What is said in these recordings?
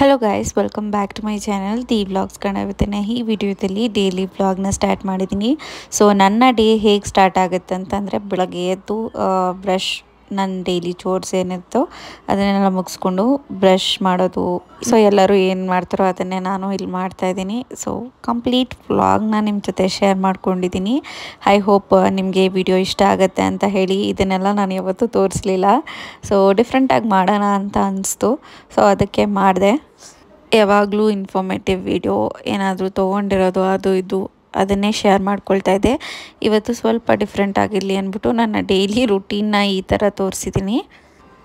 hello guys welcome back to my channel the vlogs ಕಾಣುತ್ತಿನ ಈ ವಿಡಿಯೋದಲ್ಲಿ ಡೈಲಿ ವ್ಲಾಗ್ನ ಸ್ಟಾರ್ಟ್ ಮಾಡಿದ್ದೀನಿ ಸೊ ನನ್ನ ಡೇ ಹೇಗೆ ಸ್ಟಾರ್ಟ್ ಆಗುತ್ತೆ ಅಂತಂದರೆ ಬೆಳಗ್ಗೆ ಎದ್ದು ಬ್ರಷ್ ನನ್ನ ಡೈಲಿ ಚೋರ್ಸ್ ಏನಿರ್ತೋ ಅದನ್ನೆಲ್ಲ ಮುಗಿಸ್ಕೊಂಡು ಬ್ರಷ್ ಮಾಡೋದು ಸೊ ಎಲ್ಲರೂ ಏನು ಮಾಡ್ತಾರೋ ಅದನ್ನೇ ನಾನು ಇಲ್ಲಿ ಮಾಡ್ತಾಯಿದ್ದೀನಿ ಸೊ ಕಂಪ್ಲೀಟ್ ವ್ಲಾಗ್ನ ನಿಮ್ಮ ಜೊತೆ ಶೇರ್ ಮಾಡ್ಕೊಂಡಿದ್ದೀನಿ ಐ ಹೋಪ್ ನಿಮಗೆ ವಿಡಿಯೋ ಇಷ್ಟ ಆಗುತ್ತೆ ಅಂತ ಹೇಳಿ ಇದನ್ನೆಲ್ಲ ನಾನು ಯಾವತ್ತೂ ತೋರಿಸ್ಲಿಲ್ಲ ಸೊ ಡಿಫ್ರೆಂಟಾಗಿ ಮಾಡೋಣ ಅಂತ ಅನ್ನಿಸ್ತು ಸೊ ಅದಕ್ಕೆ ಮಾಡಿದೆ ಯಾವಾಗಲೂ ಇನ್ಫಾರ್ಮೇಟಿವ್ ವಿಡಿಯೋ ಏನಾದರೂ ತೊಗೊಂಡಿರೋದು ಅದು ಇದು ಅದನ್ನೇ ಶೇರ್ ಮಾಡ್ಕೊಳ್ತಾ ಇದ್ದೆ ಇವತ್ತು ಸ್ವಲ್ಪ ಡಿಫ್ರೆಂಟ್ ಆಗಿರಲಿ ಅಂದ್ಬಿಟ್ಟು ನನ್ನ ಡೈಲಿ ರುಟೀನ್ನ ಈ ಥರ ತೋರಿಸಿದ್ದೀನಿ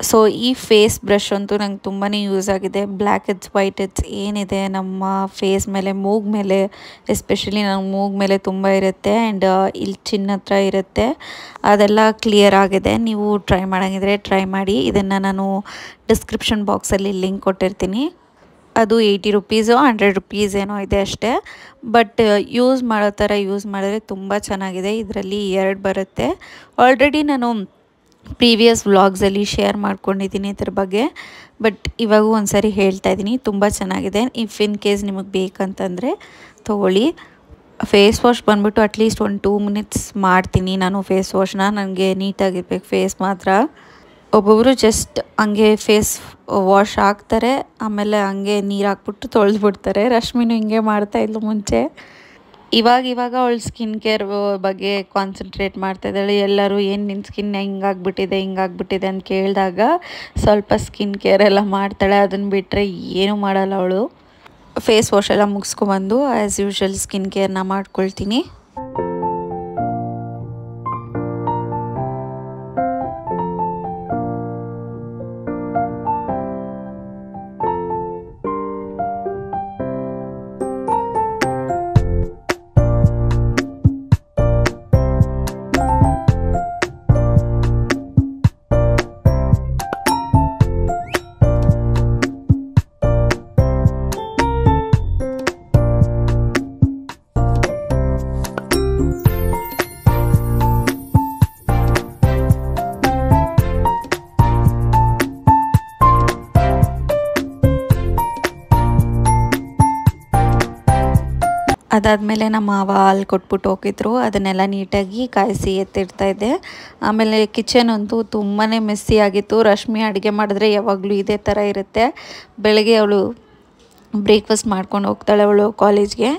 ಸೊ ಈ ಫೇಸ್ ಬ್ರಷ್ ಅಂತೂ ನಂಗೆ ತುಂಬಾ ಯೂಸ್ ಆಗಿದೆ ಬ್ಲ್ಯಾಕ್ ಎಡ್ಸ್ ವೈಟ್ ಎಡ್ಸ್ ಏನಿದೆ ನಮ್ಮ ಫೇಸ್ ಮೇಲೆ ಮೂಗ್ ಮೇಲೆ ಎಸ್ಪೆಷಲಿ ನಂಗೆ ಮೂಗ್ ಮೇಲೆ ತುಂಬ ಇರುತ್ತೆ ಆ್ಯಂಡ್ ಇಲ್ಲಿ ಚಿನ್ನ ಹತ್ರ ಇರುತ್ತೆ ಅದೆಲ್ಲ ಕ್ಲಿಯರ್ ಆಗಿದೆ ನೀವು ಟ್ರೈ ಮಾಡೋಂಗಿದ್ರೆ ಟ್ರೈ ಮಾಡಿ ಇದನ್ನು ನಾನು ಡಿಸ್ಕ್ರಿಪ್ಷನ್ ಬಾಕ್ಸಲ್ಲಿ ಲಿಂಕ್ ಕೊಟ್ಟಿರ್ತೀನಿ ಅದು ಏಯ್ಟಿ ರುಪೀಸು ಹಂಡ್ರೆಡ್ ರುಪೀಸ್ ಏನೋ ಇದೆ ಅಷ್ಟೇ ಬಟ್ ಯೂಸ್ uh, ಮಾಡೋ ಥರ ಯೂಸ್ ಮಾಡಿದ್ರೆ ತುಂಬ ಚೆನ್ನಾಗಿದೆ ಇದರಲ್ಲಿ ಎರಡು ಬರುತ್ತೆ ಆಲ್ರೆಡಿ ನಾನು ಪ್ರೀವಿಯಸ್ ವ್ಲಾಗ್ಸಲ್ಲಿ ಶೇರ್ ಮಾಡ್ಕೊಂಡಿದ್ದೀನಿ ಇದ್ರ ಬಗ್ಗೆ ಬಟ್ ಇವಾಗೂ ಒಂದು ಸಾರಿ ಹೇಳ್ತಾ ಇದ್ದೀನಿ ತುಂಬ ಚೆನ್ನಾಗಿದೆ ಇಫ್ ಇನ್ ಕೇಸ್ ನಿಮಗೆ ಬೇಕಂತಂದರೆ ತೊಗೊಳ್ಳಿ ಫೇಸ್ ವಾಶ್ ಬಂದುಬಿಟ್ಟು ಅಟ್ಲೀಸ್ಟ್ ಒಂದು ಟೂ ಮಿನಿಟ್ಸ್ ಮಾಡ್ತೀನಿ ನಾನು ಫೇಸ್ ವಾಶ್ನ ನನಗೆ ನೀಟಾಗಿರ್ಬೇಕು ಫೇಸ್ ಮಾತ್ರ ಒಬ್ಬೊಬ್ಬರು ಜಸ್ಟ್ ಹಂಗೆ ಫೇಸ್ ವಾಶ್ ಹಾಕ್ತಾರೆ ಆಮೇಲೆ ಹಂಗೆ ನೀರು ಹಾಕ್ಬಿಟ್ಟು ತೊಳೆದ್ಬಿಡ್ತಾರೆ ರಶ್ಮಿನೂ ಹಿಂಗೆ ಮಾಡ್ತಾ ಇದ್ಲು ಮುಂಚೆ ಇವಾಗ ಇವಾಗ ಅವಳು ಸ್ಕಿನ್ ಕೇರ್ ಬಗ್ಗೆ ಕಾನ್ಸಂಟ್ರೇಟ್ ಮಾಡ್ತಾ ಇದ್ದಾಳೆ ಎಲ್ಲರೂ ಏನು ನಿನ್ನ ಸ್ಕಿನ್ ಹಿಂಗಾಗ್ಬಿಟ್ಟಿದೆ ಹಿಂಗಾಗ್ಬಿಟ್ಟಿದೆ ಅಂತ ಕೇಳಿದಾಗ ಸ್ವಲ್ಪ ಸ್ಕಿನ್ ಕೇರ್ ಎಲ್ಲ ಮಾಡ್ತಾಳೆ ಅದನ್ನು ಬಿಟ್ಟರೆ ಏನೂ ಮಾಡಲ್ಲ ಅವಳು ಫೇಸ್ ವಾಶ್ ಎಲ್ಲ ಮುಗಿಸ್ಕೊಂಡ್ಬಂದು ಆ್ಯಸ್ ಯೂಶ್ವಲ್ ಸ್ಕಿನ್ ಕೇರ್ನ ಮಾಡ್ಕೊಳ್ತೀನಿ ಅದಾದಮೇಲೆ ನಮ್ಮ ಮಾವ ಹಾಲು ಕೊಟ್ಬಿಟ್ಟು ಹೋಗಿದ್ರು ಅದನ್ನೆಲ್ಲ ನೀಟಾಗಿ ಕಾಯಿಸಿ ಇದ್ದೆ ಆಮೇಲೆ ಕಿಚನ್ ಅಂತೂ ತುಂಬಾ ಆಗಿತ್ತು ರಶ್ಮಿ ಅಡುಗೆ ಮಾಡಿದ್ರೆ ಯಾವಾಗಲೂ ಇದೇ ಥರ ಇರುತ್ತೆ ಬೆಳಗ್ಗೆ ಅವಳು ಬ್ರೇಕ್ಫಾಸ್ಟ್ ಮಾಡ್ಕೊಂಡು ಹೋಗ್ತಾಳೆ ಅವಳು ಕಾಲೇಜ್ಗೆ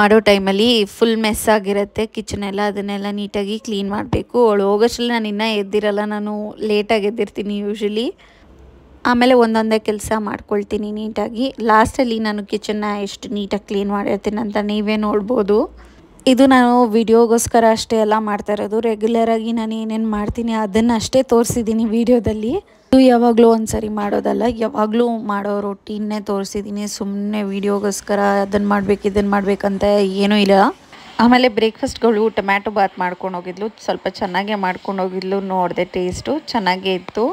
ಮಾಡೋ ಟೈಮಲ್ಲಿ ಫುಲ್ ಮೆಸ್ ಆಗಿರುತ್ತೆ ಕಿಚನ್ ಅದನ್ನೆಲ್ಲ ನೀಟಾಗಿ ಕ್ಲೀನ್ ಮಾಡಬೇಕು ಅವಳು ಹೋಗೋಷ್ಟರಲ್ಲಿ ನಾನು ಇನ್ನೂ ಎದ್ದಿರಲ್ಲ ನಾನು ಲೇಟಾಗಿ ಎದ್ದಿರ್ತೀನಿ ಯೂಶ್ವಲಿ ಆಮೇಲೆ ಒಂದೊಂದೇ ಕೆಲಸ ಮಾಡ್ಕೊಳ್ತೀನಿ ನೀಟಾಗಿ ಲಾಸ್ಟಲ್ಲಿ ನಾನು ಕಿಚನ್ನ ಎಷ್ಟು ನೀಟಾಗಿ ಕ್ಲೀನ್ ಮಾಡಿರ್ತೀನಿ ಅಂತ ನೀವೇ ನೋಡ್ಬೋದು ಇದು ನಾನು ವಿಡಿಯೋಗೋಸ್ಕರ ಅಷ್ಟೇ ಎಲ್ಲ ಮಾಡ್ತಾ ಇರೋದು ರೆಗ್ಯುಲರಾಗಿ ನಾನು ಏನೇನು ಮಾಡ್ತೀನಿ ಅದನ್ನು ಅಷ್ಟೇ ತೋರಿಸಿದ್ದೀನಿ ವಿಡಿಯೋದಲ್ಲಿ ಇದು ಯಾವಾಗಲೂ ಸರಿ ಮಾಡೋದಲ್ಲ ಯಾವಾಗಲೂ ಮಾಡೋ ರೊಟ್ಟಿನೇ ತೋರಿಸಿದ್ದೀನಿ ಸುಮ್ಮನೆ ವಿಡಿಯೋಗೋಸ್ಕರ ಅದನ್ನು ಮಾಡಬೇಕು ಇದನ್ನು ಮಾಡಬೇಕಂತ ಏನೂ ಇಲ್ಲ ಆಮೇಲೆ ಬ್ರೇಕ್ಫಾಸ್ಟ್ಗಳು ಟೊಮ್ಯಾಟೊ ಬಾತ್ ಮಾಡ್ಕೊಂಡೋಗಿದ್ಲು ಹೋಗಿದ್ಲು ಸ್ವಲ್ಪ ಚೆನ್ನಾಗೇ ಮಾಡ್ಕೊಂಡು ಹೋಗಿದ್ಲು ನೋಡಿದೆ ಟೇಸ್ಟು ಚೆನ್ನಾಗೇ ಇತ್ತು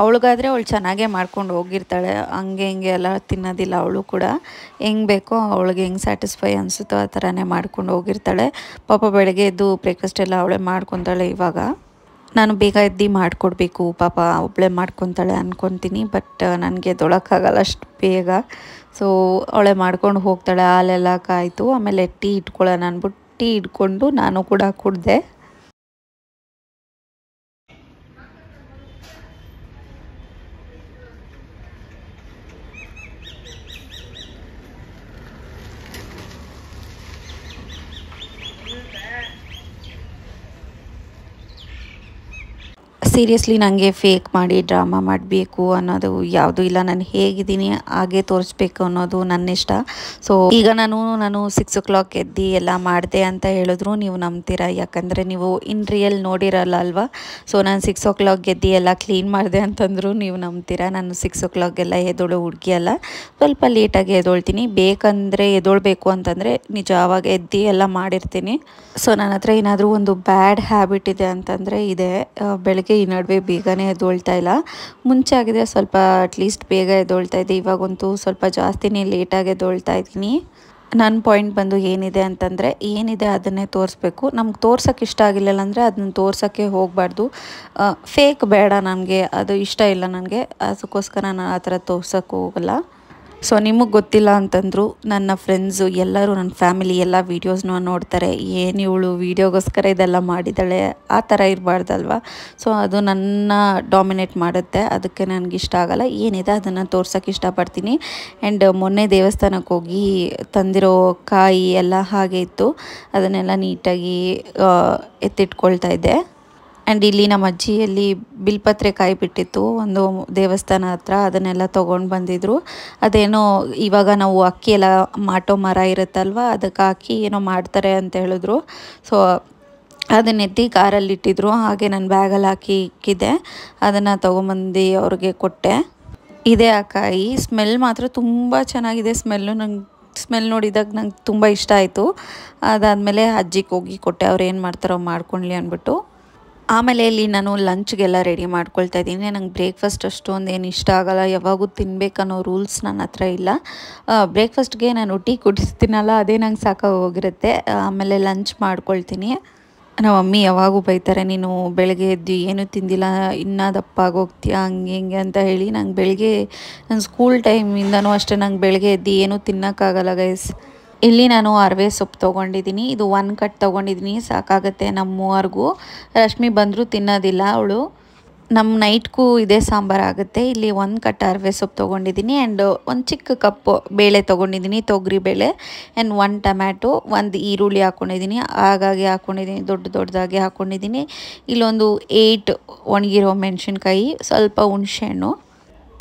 ಅವಳಿಗಾದರೆ ಅವಳು ಚೆನ್ನಾಗೇ ಮಾಡ್ಕೊಂಡು ಹೋಗಿರ್ತಾಳೆ ಹಂಗೆ ಹಿಂಗೆ ಎಲ್ಲ ತಿನ್ನೋದಿಲ್ಲ ಅವಳು ಕೂಡ ಹೆಂಗೆ ಬೇಕೋ ಅವಳಿಗೆ ಹೆಂಗೆ ಸ್ಯಾಟಿಸ್ಫೈ ಅನಿಸುತ್ತೋ ಆ ಥರನೇ ಮಾಡ್ಕೊಂಡು ಹೋಗಿರ್ತಾಳೆ ಪಾಪ ಬೆಳಗ್ಗೆ ಎದ್ದು ಬ್ರೇಕ್ಫಾಸ್ಟ್ ಎಲ್ಲ ಅವಳೇ ಮಾಡ್ಕೊತಾಳೆ ಇವಾಗ ನಾನು ಬೇಗ ಎದ್ದು ಮಾಡಿಕೊಡ್ಬೇಕು ಪಾಪ ಒಬ್ಬಳೆ ಮಾಡ್ಕೊತಾಳೆ ಅಂದ್ಕೊತೀನಿ ಬಟ್ ನನಗೆ ಎದ್ದೊಳಕ್ಕಾಗಲ್ಲ ಅಷ್ಟು ಬೇಗ ಸೊ ಅವಳೆ ಮಾಡ್ಕೊಂಡು ಹೋಗ್ತಾಳೆ ಹಾಲೆಲ್ಲ ಕಾಯಿತು ಆಮೇಲೆ ಟೀ ಇಟ್ಕೊಳ್ಳೋಣ ಅಂದ್ಬಿಟ್ಟು ಟೀ ಇಟ್ಕೊಂಡು ನಾನು ಕೂಡ ಕುಡಿದೆ ಸೀರಿಯಸ್ಲಿ ನನಗೆ ಫೇಕ್ ಮಾಡಿ ಡ್ರಾಮಾ ಮಾಡಬೇಕು ಅನ್ನೋದು ಯಾವುದು ಇಲ್ಲ ನಾನು ಹೇಗಿದ್ದೀನಿ ಹಾಗೆ ತೋರಿಸ್ಬೇಕು ಅನ್ನೋದು ನನ್ನ ಇಷ್ಟ ಸೊ ಈಗ ನಾನು ನಾನು ಸಿಕ್ಸ್ ಓ ಕ್ಲಾಕ್ ಎದ್ದು ಎಲ್ಲ ಮಾಡಿದೆ ಅಂತ ಹೇಳಿದ್ರು ನೀವು ನಂಬ್ತೀರಾ ಯಾಕಂದರೆ ನೀವು ಇನ್ ರಿಯಲ್ ನೋಡಿರಲ್ಲ ಅಲ್ವಾ ಸೊ ನಾನು ಸಿಕ್ಸ್ ಓ ಕ್ಲಾಕ್ ಎದ್ದು ಎಲ್ಲ ಕ್ಲೀನ್ ಮಾಡಿದೆ ಅಂತಂದರೂ ನೀವು ನಂಬ್ತೀರಾ ನಾನು ಸಿಕ್ಸ್ ಓ ಕ್ಲಾಕ್ಗೆಲ್ಲ ಎದೋಳು ಹುಡುಗಿ ಅಲ್ಲ ಸ್ವಲ್ಪ ಲೇಟಾಗಿ ಎದೊಳ್ತೀನಿ ಬೇಕಂದರೆ ಎದೊಳ್ಬೇಕು ಅಂತಂದರೆ ಆವಾಗ ಎದ್ದು ಎಲ್ಲ ಮಾಡಿರ್ತೀನಿ ಸೊ ನನ್ನ ಹತ್ರ ಏನಾದರೂ ಒಂದು ಬ್ಯಾಡ್ ಹ್ಯಾಬಿಟ್ ಇದೆ ಅಂತಂದರೆ ಇದೆ ಬೆಳಗ್ಗೆ ಈ ನಡುವೆ ಬೇಗನೆ ಎದ್ದೊಳ್ತಾ ಇಲ್ಲ ಮುಂಚೆ ಆಗಿದೆ ಸ್ವಲ್ಪ ಅಟ್ಲೀಸ್ಟ್ ಬೇಗ ಎದ್ದೊಳ್ತಾ ಇದ್ದೆ ಇವಾಗಂತೂ ಸ್ವಲ್ಪ ಜಾಸ್ತಿನೇ ಲೇಟಾಗಿ ಎದ್ದೊಳ್ತಾ ಇದ್ದೀನಿ ನನ್ನ ಪಾಯಿಂಟ್ ಬಂದು ಏನಿದೆ ಅಂತಂದರೆ ಏನಿದೆ ಅದನ್ನೇ ತೋರಿಸ್ಬೇಕು ನಮ್ಗೆ ತೋರ್ಸೋಕೆ ಇಷ್ಟ ಆಗಿಲ್ಲ ಅಂದರೆ ಅದನ್ನ ತೋರ್ಸೋಕ್ಕೆ ಹೋಗಬಾರ್ದು ಫೇಕ್ ಬೇಡ ನನಗೆ ಅದು ಇಷ್ಟ ಇಲ್ಲ ನನಗೆ ಅದಕ್ಕೋಸ್ಕರ ನಾನು ಆ ಥರ ತೋರ್ಸೋಕ್ಕೆ ಹೋಗಲ್ಲ ಸೊ ನಿಮಗೆ ಗೊತ್ತಿಲ್ಲ ಅಂತಂದರು ನನ್ನ ಫ್ರೆಂಡ್ಸು ಎಲ್ಲರೂ ನನ್ನ ಫ್ಯಾಮಿಲಿ ಎಲ್ಲ ವೀಡಿಯೋಸ್ನ ನೋಡ್ತಾರೆ ಏನು ಇವಳು ವೀಡಿಯೋಗೋಸ್ಕರ ಇದೆಲ್ಲ ಮಾಡಿದ್ದಾಳೆ ಆ ಥರ ಇರಬಾರ್ದಲ್ವ ಸೊ ಅದು ನನ್ನ ಡಾಮಿನೇಟ್ ಮಾಡುತ್ತೆ ಅದಕ್ಕೆ ನನಗೆ ಇಷ್ಟ ಆಗಲ್ಲ ಏನಿದೆ ಅದನ್ನು ತೋರ್ಸೋಕ್ಕೆ ಇಷ್ಟಪಡ್ತೀನಿ ಆ್ಯಂಡ್ ಮೊನ್ನೆ ದೇವಸ್ಥಾನಕ್ಕೆ ಹೋಗಿ ತಂದಿರೋ ಕಾಯಿ ಎಲ್ಲ ಹಾಗೆ ಇತ್ತು ಅದನ್ನೆಲ್ಲ ನೀಟಾಗಿ ಎತ್ತಿಟ್ಕೊಳ್ತಾ ಇದ್ದೆ ಆ್ಯಂಡ್ ಇಲ್ಲಿ ನಮ್ಮ ಅಜ್ಜಿಯಲ್ಲಿ ಬಿಲ್ಪತ್ರೆ ಕಾಯಿ ಬಿಟ್ಟಿತ್ತು ಒಂದು ದೇವಸ್ಥಾನ ಹತ್ರ ಅದನ್ನೆಲ್ಲ ತೊಗೊಂಡು ಬಂದಿದ್ರು ಅದೇನೋ ಇವಾಗ ನಾವು ಅಕ್ಕಿ ಎಲ್ಲ ಮಾಟೋ ಮರ ಇರುತ್ತಲ್ವ ಅದಕ್ಕೆ ಹಾಕಿ ಏನೋ ಮಾಡ್ತಾರೆ ಅಂತ ಹೇಳಿದ್ರು ಸೊ ಅದನ್ನೆತ್ತಿ ಕಾರಲ್ಲಿ ಇಟ್ಟಿದ್ರು ಹಾಗೆ ನಾನು ಬ್ಯಾಗಲ್ಲಿ ಹಾಕಿ ಇಕ್ಕಿದ್ದೆ ಅದನ್ನು ತೊಗೊಂಬಂದು ಅವ್ರಿಗೆ ಕೊಟ್ಟೆ ಇದೇ ಆ ಕಾಯಿ ಸ್ಮೆಲ್ ಮಾತ್ರ ತುಂಬ ಚೆನ್ನಾಗಿದೆ ಸ್ಮೆಲ್ಲು ನಂಗೆ ಸ್ಮೆಲ್ ನೋಡಿದಾಗ ನಂಗೆ ತುಂಬ ಇಷ್ಟ ಆಯಿತು ಅದಾದಮೇಲೆ ಅಜ್ಜಿಗೆ ಹೋಗಿ ಕೊಟ್ಟೆ ಅವ್ರು ಏನು ಮಾಡ್ತಾರೋ ಮಾಡ್ಕೊಳ್ಳಿ ಅಂದ್ಬಿಟ್ಟು ಆಮೇಲೆ ಇಲ್ಲಿ ನಾನು ಲಂಚ್ಗೆಲ್ಲ ರೆಡಿ ಮಾಡ್ಕೊಳ್ತಾ ಇದ್ದೀನಿ ನಂಗೆ ಬ್ರೇಕ್ಫಾಸ್ಟ್ ಅಷ್ಟೊಂದು ಏನು ಇಷ್ಟ ಆಗಲ್ಲ ಯಾವಾಗೂ ತಿನ್ನಬೇಕನ್ನೋ ರೂಲ್ಸ್ ನನ್ನ ಹತ್ರ ಇಲ್ಲ ಬ್ರೇಕ್ಫಾಸ್ಟ್ಗೆ ನಾನು ಟೀ ಕುಡಿಸ್ತೀನಲ್ಲ ಅದೇ ನಂಗೆ ಹೋಗಿರುತ್ತೆ ಆಮೇಲೆ ಲಂಚ್ ಮಾಡ್ಕೊಳ್ತೀನಿ ನಮ್ಮ ಮಮ್ಮಿ ಯಾವಾಗೂ ಬೈತಾರೆ ನೀನು ಬೆಳಗ್ಗೆ ಎದ್ದು ಏನೂ ತಿಂದಿಲ್ಲ ಇನ್ನೂ ದಪ್ಪಾಗಿ ಹೋಗ್ತೀಯಾ ಹಂಗೆ ಹಿಂಗೆ ಅಂತ ಹೇಳಿ ನಂಗೆ ಬೆಳಗ್ಗೆ ನನ್ನ ಸ್ಕೂಲ್ ಟೈಮಿಂದನೂ ಅಷ್ಟೇ ನಂಗೆ ಬೆಳಗ್ಗೆ ಎದ್ದು ಏನೂ ತಿನ್ನೋಕ್ಕಾಗಲ್ಲ ಗೈಸ್ ಇಲ್ಲಿ ನಾನು ಅರವೆ ಸೊಪ್ಪು ತೊಗೊಂಡಿದ್ದೀನಿ ಇದು ಒನ್ ಕಟ್ ತೊಗೊಂಡಿದ್ದೀನಿ ಸಾಕಾಗುತ್ತೆ ನಮ್ಮ ರಶ್ಮಿ ಬಂದರೂ ತಿನ್ನೋದಿಲ್ಲ ಅವಳು ನಮ್ಮ ನೈಟ್ಗೂ ಇದೇ ಸಾಂಬಾರು ಆಗುತ್ತೆ ಇಲ್ಲಿ ಒಂದು ಕಟ್ ಅರವೆ ಸೊಪ್ಪು ತೊಗೊಂಡಿದ್ದೀನಿ ಆ್ಯಂಡ್ ಒಂದು ಚಿಕ್ಕ ಕಪ್ಪು ಬೇಳೆ ತೊಗೊಂಡಿದ್ದೀನಿ ತೊಗರಿ ಬೇಳೆ ಆ್ಯಂಡ್ ಒಂದು ಟಮ್ಯಾಟೊ ಒಂದು ಈರುಳ್ಳಿ ಹಾಕ್ಕೊಂಡಿದ್ದೀನಿ ಹಾಗಾಗಿ ಹಾಕ್ಕೊಂಡಿದ್ದೀನಿ ದೊಡ್ಡ ದೊಡ್ಡದಾಗಿ ಹಾಕ್ಕೊಂಡಿದ್ದೀನಿ ಇಲ್ಲೊಂದು ಏಯ್ಟ್ ಒಣಗಿರೋ ಮೆಣಸಿನ್ಕಾಯಿ ಸ್ವಲ್ಪ ಹುಣಸೆಹಣ್ಣು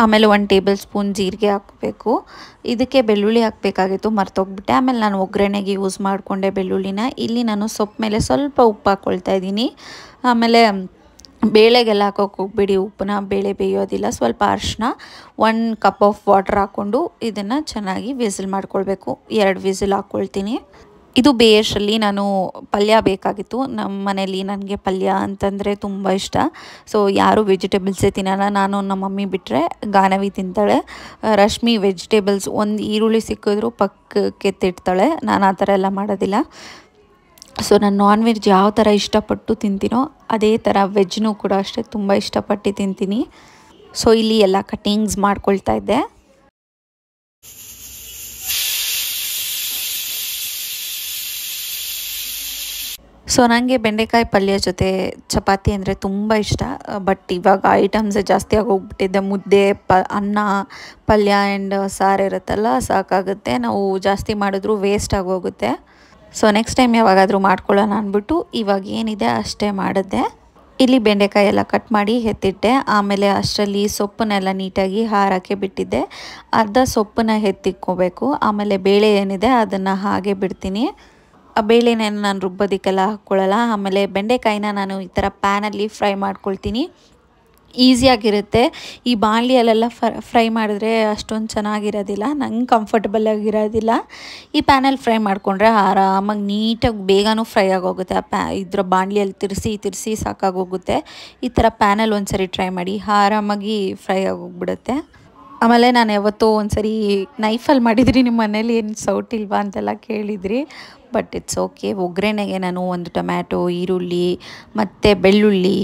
ಆಮೇಲೆ ಒಂದು ಟೇಬಲ್ ಸ್ಪೂನ್ ಜೀರಿಗೆ ಹಾಕಬೇಕು ಇದಕ್ಕೆ ಬೆಳ್ಳುಳ್ಳಿ ಹಾಕಬೇಕಾಗಿತ್ತು ಮರ್ತೋಗ್ಬಿಟ್ಟೆ ಆಮೇಲೆ ನಾನು ಒಗ್ಗರಣೆಗೆ ಯೂಸ್ ಮಾಡಿಕೊಂಡೆ ಬೆಳ್ಳುಳ್ಳಿನ ಇಲ್ಲಿ ನಾನು ಸೊಪ್ಪು ಮೇಲೆ ಸ್ವಲ್ಪ ಉಪ್ಪು ಹಾಕ್ಕೊಳ್ತಾ ಇದ್ದೀನಿ ಆಮೇಲೆ ಬೇಳೆಗೆಲ್ಲ ಹಾಕೋಕೆ ಹೋಗ್ಬಿಡಿ ಉಪ್ಪನ್ನ ಬೇಳೆ ಬೇಯೋದಿಲ್ಲ ಸ್ವಲ್ಪ ಅರ್ಶಿನ ಒನ್ ಕಪ್ ಆಫ್ ವಾಟರ್ ಹಾಕ್ಕೊಂಡು ಇದನ್ನು ಚೆನ್ನಾಗಿ ವಿಸಿಲ್ ಮಾಡ್ಕೊಳ್ಬೇಕು ಎರಡು ವಿಸಿಲ್ ಹಾಕ್ಕೊಳ್ತೀನಿ ಇದು ಬೇಯಶಲ್ಲಿ ನಾನು ಪಲ್ಯ ಬೇಕಾಗಿತ್ತು ನಮ್ಮ ಮನೇಲಿ ನನಗೆ ಪಲ್ಯ ಅಂತಂದರೆ ತುಂಬ ಇಷ್ಟ ಸೊ ಯಾರು ವೆಜಿಟೇಬಲ್ಸೇ ತಿನ್ನೋಲ್ಲ ನಾನು ನಮ್ಮ ಮಮ್ಮಿ ಬಿಟ್ಟರೆ ಗಾನವಿ ತಿಂತಾಳೆ ರಶ್ಮಿ ವೆಜಿಟೇಬಲ್ಸ್ ಒಂದು ಈರುಳ್ಳಿ ಸಿಕ್ಕಿದ್ರು ಪಕ್ಕಕ್ಕೆ ಕೆತ್ತಿಡ್ತಾಳೆ ನಾನು ಆ ಥರ ಎಲ್ಲ ಮಾಡೋದಿಲ್ಲ ಸೊ ನಾನು ನಾನ್ ವೆಜ್ ಯಾವ ಥರ ಇಷ್ಟಪಟ್ಟು ತಿಂತೀನೋ ಅದೇ ಥರ ವೆಜ್ನೂ ಕೂಡ ಅಷ್ಟೇ ತುಂಬ ಇಷ್ಟಪಟ್ಟು ತಿಂತೀನಿ ಸೊ ಇಲ್ಲಿ ಎಲ್ಲ ಕಟ್ಟಿಂಗ್ಸ್ ಮಾಡ್ಕೊಳ್ತಾ ಇದ್ದೆ ಸೊ ನನಗೆ ಬೆಂಡೆಕಾಯಿ ಪಲ್ಯ ಜೊತೆ ಚಪಾತಿ ಅಂದರೆ ತುಂಬ ಇಷ್ಟ ಬಟ್ ಇವಾಗ ಐಟಮ್ಸ್ ಜಾಸ್ತಿ ಆಗೋಗ್ಬಿಟ್ಟಿದ್ದೆ ಮುದ್ದೆ ಪ ಅನ್ನ ಪಲ್ಯ ಆ್ಯಂಡ್ ಸಾರು ಇರುತ್ತಲ್ಲ ಸಾಕಾಗುತ್ತೆ ನಾವು ಜಾಸ್ತಿ ಮಾಡಿದ್ರೂ ವೇಸ್ಟ್ ಆಗೋಗುತ್ತೆ ಸೊ ನೆಕ್ಸ್ಟ್ ಟೈಮ್ ಯಾವಾಗಾದರೂ ಮಾಡ್ಕೊಳ್ಳೋಣ ಅಂದ್ಬಿಟ್ಟು ಇವಾಗ ಏನಿದೆ ಅಷ್ಟೇ ಮಾಡಿದ್ದೆ ಇಲ್ಲಿ ಬೆಂಡೆಕಾಯಿ ಎಲ್ಲ ಕಟ್ ಮಾಡಿ ಎತ್ತಿಟ್ಟೆ ಆಮೇಲೆ ಅಷ್ಟರಲ್ಲಿ ಸೊಪ್ಪನ್ನೆಲ್ಲ ನೀಟಾಗಿ ಹಾರಕ್ಕೆ ಬಿಟ್ಟಿದ್ದೆ ಅರ್ಧ ಸೊಪ್ಪನ್ನ ಎತ್ತಿಕ್ಕೋಬೇಕು ಆಮೇಲೆ ಬೇಳೆ ಏನಿದೆ ಅದನ್ನು ಹಾಗೆ ಬಿಡ್ತೀನಿ ಆ ಬೇಳೆನ ನಾನು ರುಬ್ಬೋದಕ್ಕೆಲ್ಲ ಹಾಕ್ಕೊಳ್ಳಲ್ಲ ಆಮೇಲೆ ಬೆಂಡೆಕಾಯಿನ ನಾನು ಈ ಥರ ಪ್ಯಾನಲ್ಲಿ ಫ್ರೈ ಮಾಡ್ಕೊಳ್ತೀನಿ ಈಸಿಯಾಗಿರುತ್ತೆ ಈ ಬಾಣಲಿಯಲ್ಲೆಲ್ಲ ಫ್ರೈ ಮಾಡಿದ್ರೆ ಅಷ್ಟೊಂದು ಚೆನ್ನಾಗಿರೋದಿಲ್ಲ ನಂಗೆ ಕಂಫರ್ಟಬಲ್ ಆಗಿರೋದಿಲ್ಲ ಈ ಪ್ಯಾನಲ್ಲಿ ಫ್ರೈ ಮಾಡಿಕೊಂಡ್ರೆ ಆರಾಮಾಗಿ ನೀಟಾಗಿ ಬೇಗನೂ ಫ್ರೈ ಆಗೋಗುತ್ತೆ ಆ ಪ್ಯಾ ಇದ್ರ ಬಾಣಲಿಯಲ್ಲಿ ತಿರ್ಸಿ ತಿರ್ಸಿ ಸಾಕಾಗೋಗುತ್ತೆ ಈ ಥರ ಪ್ಯಾನಲ್ಲಿ ಒಂದು ಸರಿ ಟ್ರೈ ಮಾಡಿ ಆರಾಮಾಗಿ ಫ್ರೈ ಆಗೋಗ್ಬಿಡುತ್ತೆ ಆಮೇಲೆ ನಾನು ಒಂದು ಸರಿ ನೈಫಲ್ಲಿ ಮಾಡಿದ್ರಿ ನಿಮ್ಮ ಮನೇಲಿ ಏನು ಸೌಟ್ ಇಲ್ವಾ ಅಂತೆಲ್ಲ ಕೇಳಿದ್ರಿ ಬಟ್ ಇಟ್ಸ್ ಓಕೆ ಒಗ್ಗರಣೆಗೆ ನಾನು ಒಂದು ಟೊಮ್ಯಾಟೊ ಈರುಳ್ಳಿ ಮತ್ತು ಬೆಳ್ಳುಳ್ಳಿ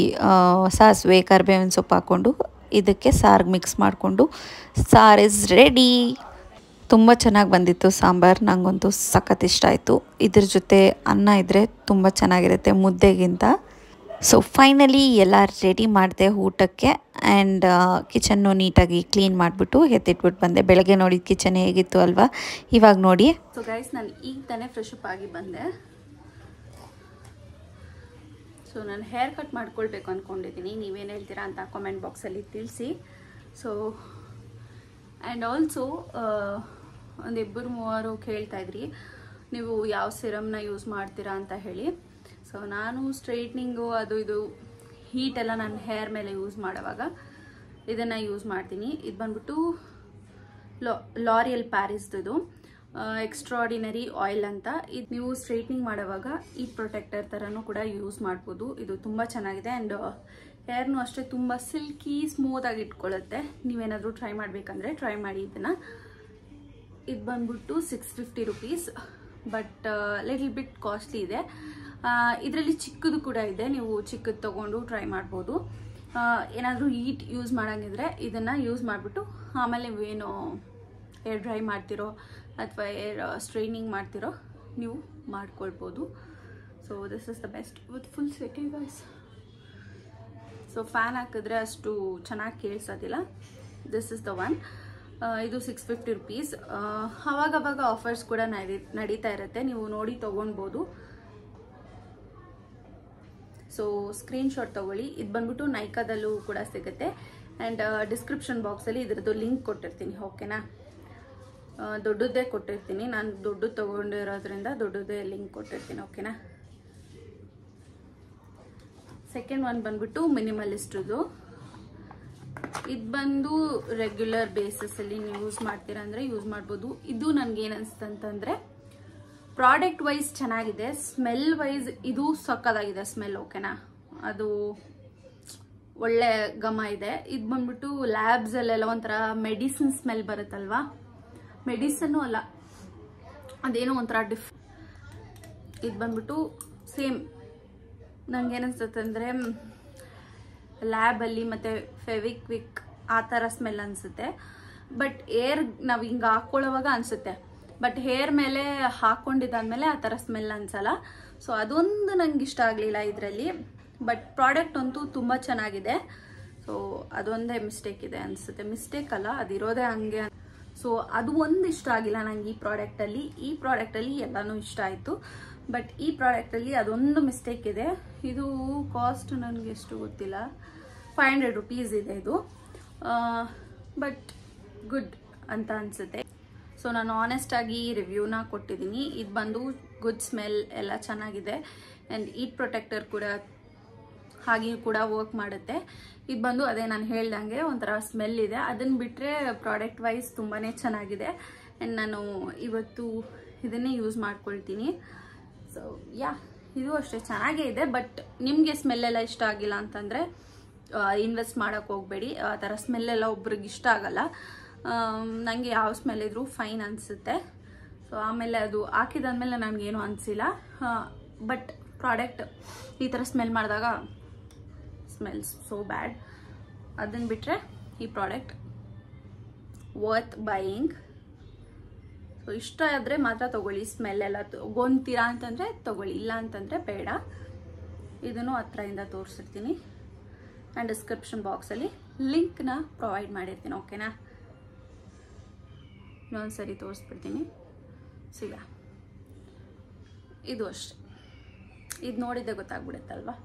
ಸಾಸಿವೆ ಕರ್ಬೇವಿನ ಸೊಪ್ಪು ಹಾಕ್ಕೊಂಡು ಇದಕ್ಕೆ ಸಾರಿಗೆ ಮಿಕ್ಸ್ ಮಾಡಿಕೊಂಡು ಸಾರ್ ಇಸ್ ರೆಡಿ ತುಂಬ ಚೆನ್ನಾಗಿ ಬಂದಿತ್ತು ಸಾಂಬಾರು ನನಗಂತೂ ಸಖತ್ ಇಷ್ಟ ಆಯಿತು ಇದ್ರ ಜೊತೆ ಅನ್ನ ಇದ್ದರೆ ತುಂಬ ಚೆನ್ನಾಗಿರುತ್ತೆ ಮುದ್ದೆಗಿಂತ ಸೊ ಫೈನಲಿ ಎಲ್ಲ ರೆಡಿ ಮಾಡಿದೆ ಊಟಕ್ಕೆ ಆ್ಯಂಡ್ ಕಿಚನ್ನು ನೀಟಾಗಿ ಕ್ಲೀನ್ ಮಾಡಿಬಿಟ್ಟು ಎತ್ತಿಟ್ಬಿಟ್ಟು ಬಂದೆ ಬೆಳಗ್ಗೆ ನೋಡಿದ ಕಿಚನ್ ಹೇಗಿತ್ತು ಅಲ್ವಾ ಇವಾಗ ನೋಡಿ ಸೊ ಗೈಸ್ ನಾನು ಈಗ ತಾನೇ ಫ್ರೆಶ್ ಅಪ್ ಆಗಿ ಬಂದೆ ಸೊ ನಾನು ಹೇರ್ ಕಟ್ ಮಾಡ್ಕೊಳ್ಬೇಕು ಅಂದ್ಕೊಂಡಿದ್ದೀನಿ ನೀವೇನು ಹೇಳ್ತೀರಾ ಅಂತ ಕಾಮೆಂಟ್ ಬಾಕ್ಸಲ್ಲಿ ತಿಳಿಸಿ ಸೊ ಆ್ಯಂಡ್ ಆಲ್ಸೋ ಒಂದು ಇಬ್ಬರು ಮೂವರು ಕೇಳ್ತಾಯಿದ್ರಿ ನೀವು ಯಾವ ಸಿರಮ್ನ ಯೂಸ್ ಮಾಡ್ತೀರಾ ಅಂತ ಹೇಳಿ ಸೊ ನಾನು ಸ್ಟ್ರೈಟ್ನಿಂಗು ಅದು ಇದು ಹೀಟೆಲ್ಲ ನನ್ನ ಹೇರ್ ಮೇಲೆ ಯೂಸ್ ಮಾಡೋವಾಗ ಇದನ್ನು ಯೂಸ್ ಮಾಡ್ತೀನಿ ಇದು ಬಂದ್ಬಿಟ್ಟು ಲಾ ಲಾರಿಯಲ್ ಪ್ಯಾರಿಸ್ದು ಎಕ್ಸ್ಟ್ರಾಡಿನರಿ ಆಯಿಲ್ ಅಂತ ಇದು ನೀವು ಸ್ಟ್ರೈಟ್ನಿಂಗ್ ಮಾಡೋವಾಗ ಈ ಪ್ರೊಟೆಕ್ಟರ್ ಥರನೂ ಕೂಡ ಯೂಸ್ ಮಾಡ್ಬೋದು ಇದು ತುಂಬ ಚೆನ್ನಾಗಿದೆ ಆ್ಯಂಡ್ ಹೇರ್ನು ಅಷ್ಟೇ ತುಂಬ ಸಿಲ್ಕಿ ಸ್ಮೂತಾಗಿ ಇಟ್ಕೊಳ್ಳುತ್ತೆ ನೀವೇನಾದರೂ ಟ್ರೈ ಮಾಡಬೇಕಂದ್ರೆ ಟ್ರೈ ಮಾಡಿ ಇದನ್ನು ಇದು ಬಂದ್ಬಿಟ್ಟು six fifty rupees but little bit costly ಇದೆ ಇದರಲ್ಲಿ ಚಿಕ್ಕದು ಕೂಡ ಇದೆ ನೀವು ಚಿಕ್ಕದು ತೊಗೊಂಡು ಟ್ರೈ ಮಾಡ್ಬೋದು ಏನಾದರೂ ಈಟ್ ಯೂಸ್ ಮಾಡೋಂಗಿದ್ರೆ ಇದನ್ನು ಯೂಸ್ ಮಾಡಿಬಿಟ್ಟು ಆಮೇಲೆ ನೀವೇನು ಏರ್ ಡ್ರೈ ಮಾಡ್ತಿರೋ ಅಥವಾ ಏರ್ ಸ್ಟ್ರೈನಿಂಗ್ ಮಾಡ್ತಿರೋ ನೀವು ಮಾಡ್ಕೊಳ್ಬೋದು so this is the best with full second voice so fan ಹಾಕಿದ್ರೆ ಅಷ್ಟು ಚೆನ್ನಾಗಿ ಕೇಳಿಸೋದಿಲ್ಲ ದಿಸ್ ಇಸ್ ದ ಒನ್ ಇದು ಸಿಕ್ಸ್ ಫಿಫ್ಟಿ ರುಪೀಸ್ ಅವಾಗವಾಗ ಆಫರ್ಸ್ ಕೂಡ ನಡಿ ನಡೀತಾ ಇರುತ್ತೆ ನೀವು ನೋಡಿ ತೊಗೊಳ್ಬೋದು ಸೊ ಸ್ಕ್ರೀನ್ಶಾಟ್ ತೊಗೊಳ್ಳಿ ಇದು ಬಂದ್ಬಿಟ್ಟು ನೈಕಾದಲ್ಲೂ ಕೂಡ ಸಿಗುತ್ತೆ ಆ್ಯಂಡ್ ಡಿಸ್ಕ್ರಿಪ್ಷನ್ ಬಾಕ್ಸಲ್ಲಿ ಇದರದ್ದು ಲಿಂಕ್ ಕೊಟ್ಟಿರ್ತೀನಿ ಓಕೆನಾ ದೊಡ್ಡದೇ ಕೊಟ್ಟಿರ್ತೀನಿ ನಾನು ದೊಡ್ಡದು ತೊಗೊಂಡಿರೋದ್ರಿಂದ ದೊಡ್ಡದೇ ಲಿಂಕ್ ಕೊಟ್ಟಿರ್ತೀನಿ ಓಕೆನಾ ಸೆಕೆಂಡ್ ಒನ್ ಬಂದ್ಬಿಟ್ಟು ಮಿನಿಮಲಿಸ್ಟ್ದು ಇದು ಬಂದು ರೆಗ್ಯುಲರ್ ಬೇಸಸಲ್ಲಿ ನೀವು ಯೂಸ್ ಮಾಡ್ತೀರಾ ಅಂದ್ರೆ ಯೂಸ್ ಮಾಡ್ಬೋದು ಇದು ನನಗೆ ಏನನ್ಸ್ತಂತಂದರೆ ಪ್ರಾಡಕ್ಟ್ ವೈಸ್ ಚೆನ್ನಾಗಿದೆ ಸ್ಮೆಲ್ ವೈಸ್ ಇದು ಸಕ್ಕದಾಗಿದೆ ಸ್ಮೆಲ್ ಓಕೆನಾ ಅದು ಒಳ್ಳೆ ಗಮ ಇದೆ ಇದು ಬಂದ್ಬಿಟ್ಟು ಲ್ಯಾಬ್ಸಲ್ಲೆಲ್ಲ ಒಂಥರ ಮೆಡಿಸಿನ್ ಸ್ಮೆಲ್ ಬರುತ್ತಲ್ವಾ ಮೆಡಿಸನ್ನು ಅಲ್ಲ ಅದೇನೋ ಒಂಥರ ಡಿಫ್ ಇದು ಬಂದ್ಬಿಟ್ಟು ಸೇಮ್ ನನಗೇನಿಸ್ತಂತಂದರೆ ಲ್ಯಾಬಲ್ಲಿ ಫೆವಿಕ್ ಫೆವಿಕ್ವಿಕ್ ಆ ಥರ ಸ್ಮೆಲ್ ಅನ್ಸುತ್ತೆ ಬಟ್ ಏರ್ ನಾವು ಹಿಂಗೆ ಹಾಕ್ಕೊಳ್ಳೋವಾಗ ಅನಿಸುತ್ತೆ ಬಟ್ ಹೇರ್ ಮೇಲೆ ಹಾಕೊಂಡಿದ್ದಾದ್ಮೇಲೆ ಆ ಥರ ಸ್ಮೆಲ್ ಅನಿಸಲ್ಲ ಸೊ ಅದೊಂದು ನಂಗೆ ಇಷ್ಟ ಆಗಲಿಲ್ಲ ಇದರಲ್ಲಿ ಬಟ್ ಪ್ರಾಡಕ್ಟ್ ಅಂತೂ ತುಂಬ ಚೆನ್ನಾಗಿದೆ ಸೊ ಅದೊಂದೇ ಮಿಸ್ಟೇಕ್ ಇದೆ ಅನಿಸುತ್ತೆ ಮಿಸ್ಟೇಕ್ ಅಲ್ಲ ಅದಿರೋದೇ ಹಂಗೆ ಸೊ ಅದು ಒಂದು ಇಷ್ಟ ಆಗಿಲ್ಲ ನಂಗೆ ಈ ಪ್ರಾಡಕ್ಟಲ್ಲಿ ಈ ಪ್ರಾಡಕ್ಟಲ್ಲಿ ಎಲ್ಲನೂ ಇಷ್ಟ ಆಯಿತು ಬಟ್ ಈ ಪ್ರಾಡಕ್ಟಲ್ಲಿ ಅದೊಂದು ಮಿಸ್ಟೇಕ್ ಇದೆ ಇದು ಕಾಸ್ಟ್ ನನಗೆ ಎಷ್ಟು ಗೊತ್ತಿಲ್ಲ ಫೈವ್ ಹಂಡ್ರೆಡ್ ರುಪೀಸ್ ಇದೆ ಇದು ಬಟ್ ಗುಡ್ ಅಂತ ಅನಿಸುತ್ತೆ ಸೊ ನಾನು ಆನೆಸ್ಟಾಗಿ ರಿವ್ಯೂನ ಕೊಟ್ಟಿದ್ದೀನಿ ಇದು ಬಂದು ಗುಡ್ ಸ್ಮೆಲ್ ಎಲ್ಲ ಚೆನ್ನಾಗಿದೆ ಆ್ಯಂಡ್ ಈಟ್ ಪ್ರೊಟೆಕ್ಟರ್ ಕೂಡ ಹಾಗೆ ಕೂಡ ವರ್ಕ್ ಮಾಡುತ್ತೆ ಇದು ಬಂದು ಅದೇ ನಾನು ಹೇಳ್ದಂಗೆ ಒಂಥರ ಸ್ಮೆಲ್ ಇದೆ ಅದನ್ನು ಬಿಟ್ಟರೆ ಪ್ರಾಡಕ್ಟ್ ವೈಸ್ ತುಂಬಾ ಚೆನ್ನಾಗಿದೆ ಆ್ಯಂಡ್ ನಾನು ಇವತ್ತು ಇದನ್ನೇ ಯೂಸ್ ಮಾಡ್ಕೊಳ್ತೀನಿ ಸೊ ಯಾ ಇದು ಅಷ್ಟೇ ಚೆನ್ನಾಗೇ ಇದೆ ಬಟ್ ನಿಮಗೆ ಸ್ಮೆಲ್ಲೆಲ್ಲ ಇಷ್ಟ ಆಗಿಲ್ಲ ಅಂತಂದರೆ ಇನ್ವೆಸ್ಟ್ ಮಾಡೋಕ್ಕೆ ಹೋಗಬೇಡಿ ಆ ಥರ ಸ್ಮೆಲ್ಲೆಲ್ಲ ಒಬ್ರಿಗೆ ಇಷ್ಟ ಆಗಲ್ಲ ನನಗೆ ಯಾವ ಸ್ಮೆಲ್ ಇದ್ರೂ ಫೈನ್ ಅನಿಸುತ್ತೆ ಸೊ ಆಮೇಲೆ ಅದು ಹಾಕಿದಾದ್ಮೇಲೆ ನನಗೇನು ಅನಿಸಿಲ್ಲ ಬಟ್ ಪ್ರಾಡಕ್ಟ್ ಈ ಥರ ಸ್ಮೆಲ್ ಮಾಡಿದಾಗ ಸ್ಮೆಲ್ಸ್ ಸೋ ಬ್ಯಾಡ್ ಅದನ್ನು ಬಿಟ್ಟರೆ ಈ ಪ್ರಾಡಕ್ಟ್ ವರ್ತ್ ಬೈಯಿಂಗ್ ಸೊ ಇಷ್ಟ ಆದರೆ ಮಾತ್ರ ತೊಗೊಳ್ಳಿ ಸ್ಮೆಲ್ ಎಲ್ಲ ಗೊಂತೀರಾ ಅಂತಂದರೆ ತೊಗೊಳ್ಳಿ ಇಲ್ಲ ಅಂತಂದರೆ ಬೇಡ ಇದನ್ನು ಹತ್ರದಿಂದ ತೋರಿಸಿರ್ತೀನಿ ಆ್ಯಂಡ್ ಡಿಸ್ಕ್ರಿಪ್ಷನ್ ಬಾಕ್ಸಲ್ಲಿ ಲಿಂಕ್ನ ಪ್ರೊವೈಡ್ ಮಾಡಿರ್ತೀನಿ ಓಕೆನಾ ಇನ್ನೊಂದು ಸರಿ ತೋರಿಸ್ಬಿಡ್ತೀನಿ ಸಿಗ ಇದು ಅಷ್ಟೆ ಇದು ನೋಡಿದ್ದೆ ಗೊತ್ತಾಗ್ಬಿಡುತ್ತಲ್ವಾ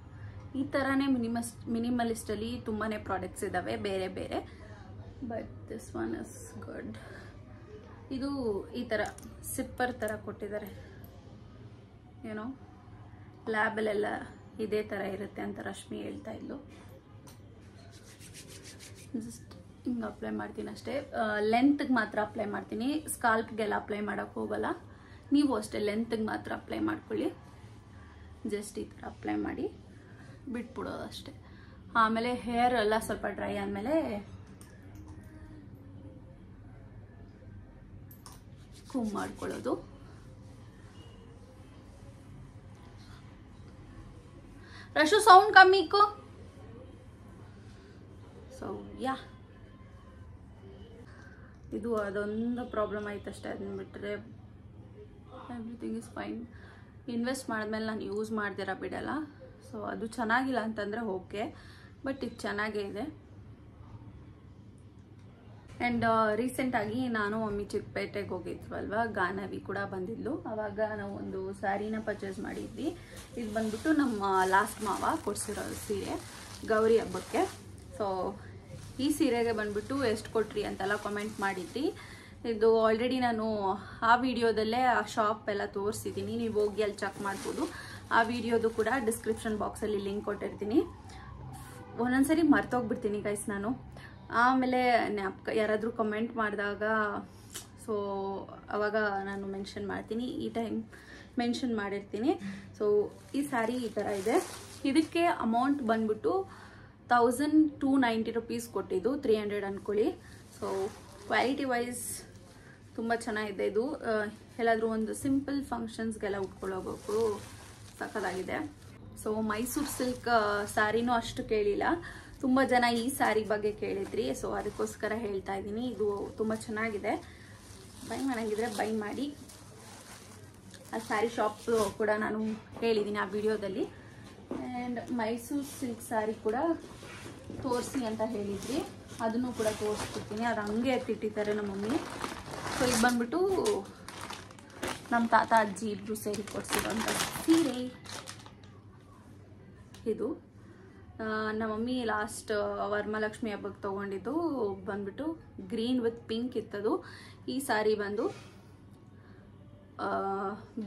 ಈ ಥರನೇ ಮಿನಿಮಸ್ ಮಿನಿಮಲಿಸ್ಟಲ್ಲಿ ತುಂಬಾ ಪ್ರಾಡಕ್ಟ್ಸ್ ಇದ್ದಾವೆ ಬೇರೆ ಬೇರೆ but this one is good ಇದು ಈ ಥರ ಸಿಪ್ಪರ್ ಥರ ಕೊಟ್ಟಿದ್ದಾರೆ ಏನೋ ಲ್ಯಾಬಲ್ಲೆಲ್ಲ ಇದೇ ಥರ ಇರುತ್ತೆ ಅಂತ ರಶ್ಮಿ ಹೇಳ್ತಾ ಇದ್ಲು ಜಸ್ಟ್ ಹಿಂಗೆ ಅಪ್ಲೈ ಮಾಡ್ತೀನಿ ಅಷ್ಟೇ ಲೆಂತ್ಗೆ ಮಾತ್ರ ಅಪ್ಲೈ ಮಾಡ್ತೀನಿ ಸ್ಕಾಲ್ಪ್ಗೆಲ್ಲ ಅಪ್ಲೈ ಮಾಡೋಕ್ಕೆ ಹೋಗಲ್ಲ ನೀವು ಅಷ್ಟೇ ಲೆಂತ್ಗೆ ಮಾತ್ರ ಅಪ್ಲೈ ಮಾಡ್ಕೊಳ್ಳಿ ಜಸ್ಟ್ ಈ ಥರ ಅಪ್ಲೈ ಮಾಡಿ ಬಿಟ್ಬಿಡೋದು ಅಷ್ಟೇ ಆಮೇಲೆ ಹೇರ್ ಎಲ್ಲ ಸ್ವಲ್ಪ ಡ್ರೈ ಆದಮೇಲೆ ಸೂಮ್ ಮಾಡ್ಕೊಳ್ಳೋದು ರಶು ಸೌಂಡ್ ಕಮ್ಮಿ ಇಕ್ಕು ಸೊ ಯಾ ಇದು ಅದೊಂದು ಪ್ರಾಬ್ಲಮ್ ಆಯ್ತು ಅಷ್ಟೇ ಅದನ್ನ ಬಿಟ್ಟರೆ ಎವ್ರಿಥಿಂಗ್ ಇಸ್ ಫೈನ್ ಇನ್ವೆಸ್ಟ್ ಮಾಡಿದ್ಮೇಲೆ ನಾನು ಯೂಸ್ ಮಾಡ್ದಿರ ಬಿಡಲ್ಲ ಸೊ ಅದು ಚೆನ್ನಾಗಿಲ್ಲ ಅಂತಂದರೆ ಓಕೆ ಬಟ್ ಇದು ಚೆನ್ನಾಗೇ ಇದೆ Uh, ಆ್ಯಂಡ್ ರೀಸೆಂಟಾಗಿ ನಾನು ಮಮ್ಮಿ ಚಿಕ್ಕಪೇಟೆಗೆ ಹೋಗಿದ್ವಲ್ವ ಗಾನವಿ ಕೂಡ ಬಂದಿದ್ಲು ಆವಾಗ ನಾವು ಒಂದು ಸ್ಯಾರಿನ ಪರ್ಚೇಸ್ ಮಾಡಿದ್ವಿ ಇದು ಬಂದ್ಬಿಟ್ಟು ನಮ್ಮ ಲಾಸ್ಟ್ ಮಾವ ಕೊಡಿಸಿರೋ ಸೀರೆ ಗೌರಿ ಹಬ್ಬಕ್ಕೆ ಸೊ ಈ ಸೀರೆಗೆ ಬಂದ್ಬಿಟ್ಟು ಎಷ್ಟು ಕೊಟ್ರಿ ಅಂತೆಲ್ಲ ಕಮೆಂಟ್ ಮಾಡಿದ್ವಿ ಇದು ಆಲ್ರೆಡಿ ನಾನು ಆ ವಿಡಿಯೋದಲ್ಲೇ ಆ ಶಾಪ್ ಎಲ್ಲ ತೋರಿಸಿದ್ದೀನಿ ನೀವು ಹೋಗಿ ಅಲ್ಲಿ ಚೆಕ್ ಮಾಡ್ಬೋದು ಆ ವಿಡಿಯೋದು ಕೂಡ ಡಿಸ್ಕ್ರಿಪ್ಷನ್ ಬಾಕ್ಸಲ್ಲಿ ಲಿಂಕ್ ಕೊಟ್ಟಿರ್ತೀನಿ ಒಂದೊಂದ್ಸರಿ ಮರ್ತೋಗ್ಬಿಡ್ತೀನಿ ಗೈಸ್ ನಾನು ಆಮೇಲೆ ನ್ಯಾಪ್ಕ ಯಾರಾದರೂ ಕಮೆಂಟ್ ಮಾಡಿದಾಗ ಸೊ ಅವಾಗ ನಾನು ಮೆನ್ಷನ್ ಮಾಡ್ತೀನಿ ಈ ಟೈಮ್ ಮೆನ್ಷನ್ ಮಾಡಿರ್ತೀನಿ ಸೊ ಈ ಸ್ಯಾರಿ ಈ ಥರ ಇದೆ ಇದಕ್ಕೆ ಅಮೌಂಟ್ ಬಂದ್ಬಿಟ್ಟು ತೌಸಂಡ್ ಟೂ ನೈಂಟಿ ರುಪೀಸ್ ಕೊಟ್ಟಿದ್ದು ತ್ರೀ ಹಂಡ್ರೆಡ್ ಅಂದ್ಕೊಳ್ಳಿ ಸೊ ಕ್ವಾಲಿಟಿ ವೈಸ್ ತುಂಬ ಚೆನ್ನಾಗಿದೆ ಇದು ಎಲ್ಲಾದರೂ ಒಂದು ಸಿಂಪಲ್ ಫಂಕ್ಷನ್ಸ್ಗೆಲ್ಲ ಉಟ್ಕೊಳ್ಳೋಬೇಕು ಸಕ್ಕದಾಗಿದೆ ಸೊ ಮೈಸೂರು ಸಿಲ್ಕ್ ಸ್ಯಾರಿನೂ ಅಷ್ಟು ಕೇಳಿಲ್ಲ ತುಂಬ ಜನ ಈ ಸ್ಯಾರಿ ಬಗ್ಗೆ ಕೇಳಿದ್ರಿ ಸೊ ಅದಕ್ಕೋಸ್ಕರ ಹೇಳ್ತಾ ಇದ್ದೀನಿ ಇದು ತುಂಬ ಚೆನ್ನಾಗಿದೆ ಬೈ ಮಾಡಂಗಿದ್ರೆ ಬೈ ಮಾಡಿ ಆ ಸ್ಯಾರಿ ಶಾಪ್ ಕೂಡ ನಾನು ಹೇಳಿದ್ದೀನಿ ಆ ವಿಡಿಯೋದಲ್ಲಿ ಆ್ಯಂಡ್ ಮೈಸೂರು ಸಿಲ್ಕ್ ಸ್ಯಾರಿ ಕೂಡ ತೋರಿಸಿ ಅಂತ ಹೇಳಿದ್ರಿ ಅದನ್ನು ಕೂಡ ತೋರಿಸ್ಬಿಡ್ತೀನಿ ಅದು ಹಂಗೆ ಎತ್ತಿಟ್ಟಿದ್ದಾರೆ ನಮ್ಮ ಮಮ್ಮಿ ಸೊ ಇದು ಬಂದ್ಬಿಟ್ಟು ನಮ್ಮ ತಾತ ಅಜ್ಜಿ ಇಬ್ಬರು ಸೇರಿ ಅಂತ ಸೀರೆ ಇದು ನಮ್ಮ ಮಮ್ಮಿ ಲಾಸ್ಟ್ ವರ್ಮಲಕ್ಷ್ಮಿ ಹಬ್ಬಕ್ಕೆ ತೊಗೊಂಡಿದ್ದು ಬಂದ್ಬಿಟ್ಟು ಗ್ರೀನ್ ವಿತ್ ಪಿಂಕ್ ಇತ್ತದು ಈ ಸಾರಿ ಬಂದು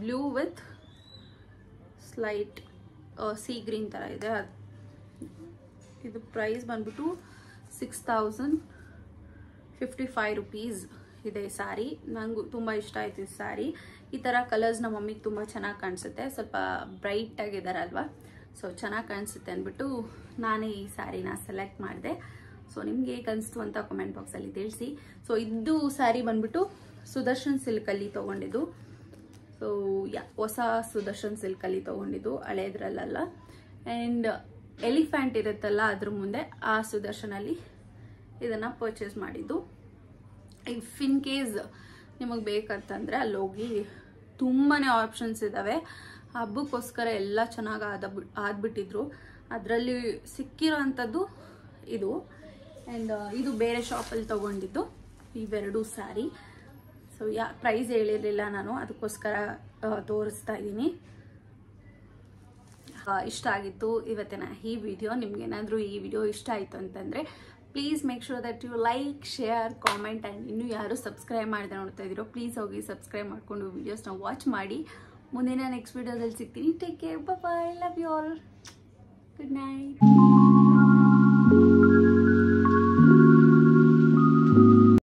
blue with slight sea green ಥರ ಇದೆ ಇದು ಪ್ರೈಸ್ ಬಂದ್ಬಿಟ್ಟು six thousand fifty five rupees ಇದೆ ಈ ಸಾರಿ ನನಗೂ ತುಂಬ ಇಷ್ಟ ಆಯಿತು ಈ ಸಾರಿ ಈ ಥರ ಕಲರ್ಸ್ ನಮ್ಮ ಮಮ್ಮಿಗೆ ತುಂಬ ಚೆನ್ನಾಗಿ ಕಾಣಿಸುತ್ತೆ ಸ್ವಲ್ಪ ಅಲ್ವಾ ಸೊ ಚೆನ್ನಾಗಿ ಕಾಣಿಸುತ್ತೆ ಅಂದ್ಬಿಟ್ಟು ನಾನೇ ಈ ಸ್ಯಾರಿನ ಸೆಲೆಕ್ಟ್ ಮಾಡಿದೆ ಸೊ ನಿಮ್ಗೆ ಕನಿಸ್ತು ಅಂತ ಕಮೆಂಟ್ ಬಾಕ್ಸಲ್ಲಿ ತಿಳಿಸಿ ಸೊ ಇದು ಸ್ಯಾರಿ ಬಂದ್ಬಿಟ್ಟು ಸುದರ್ಶನ್ ಸಿಲ್ಕಲ್ಲಿ ತಗೊಂಡಿದ್ದು ಸೊ ಯಾ ಹೊಸ ಸುದರ್ಶನ್ ಸಿಲ್ಕಲ್ಲಿ ತಗೊಂಡಿದ್ದು ಹಳೇದ್ರಲ್ಲ ಆ್ಯಂಡ್ ಎಲಿಫೆಂಟ್ ಇರುತ್ತಲ್ಲ ಅದ್ರ ಮುಂದೆ ಆ ಸುದರ್ಶನಲ್ಲಿ ಇದನ್ನು ಪರ್ಚೇಸ್ ಮಾಡಿದ್ದು ಇಫ್ ಇನ್ ಕೇಸ್ ನಿಮಗೆ ಬೇಕಂತಂದರೆ ಅಲ್ಲಿ ಹೋಗಿ ತುಂಬಾ ಆಪ್ಷನ್ಸ್ ಇದಾವೆ ಹಬ್ಬಕ್ಕೋಸ್ಕರ ಎಲ್ಲ ಚೆನ್ನಾಗಿ ಆದ ಆದ್ಬಿಟ್ಟಿದ್ರು ಅದರಲ್ಲಿ ಸಿಕ್ಕಿರೋ ಅಂಥದ್ದು ಇದು ಆ್ಯಂಡ್ ಇದು ಬೇರೆ ಶಾಪಲ್ಲಿ ತೊಗೊಂಡಿದ್ದು ಇವೆರಡು ಸ್ಯಾರಿ ಸೊ ಯಾ ಪ್ರೈಸ್ ಹೇಳಿರಲಿಲ್ಲ ನಾನು ಅದಕ್ಕೋಸ್ಕರ ತೋರಿಸ್ತಾ ಇದ್ದೀನಿ ಇಷ್ಟ ಆಗಿತ್ತು ಇವತ್ತಿನ ಈ ವಿಡಿಯೋ ನಿಮ್ಗೇನಾದರೂ ಈ ವಿಡಿಯೋ ಇಷ್ಟ ಆಯಿತು ಅಂತಂದರೆ please make sure that you like share comment and ಇನ್ನೂ ಯಾರು ಸಬ್ಸ್ಕ್ರೈಬ್ ಮಾಡಿದೆ ನೋಡ್ತಾ ಇದ್ದೀರೋ ಪ್ಲೀಸ್ ಹೋಗಿ ಸಬ್ಸ್ಕ್ರೈಬ್ ಮಾಡಿಕೊಂಡು ವೀಡಿಯೋಸ್ನ ವಾಚ್ ಮಾಡಿ ಮುಂದಿನ ನೆಕ್ಸ್ಟ್ ವಿಡಿಯೋದಲ್ಲಿ ಸಿಗ್ತೀನಿ take care bye love you all good night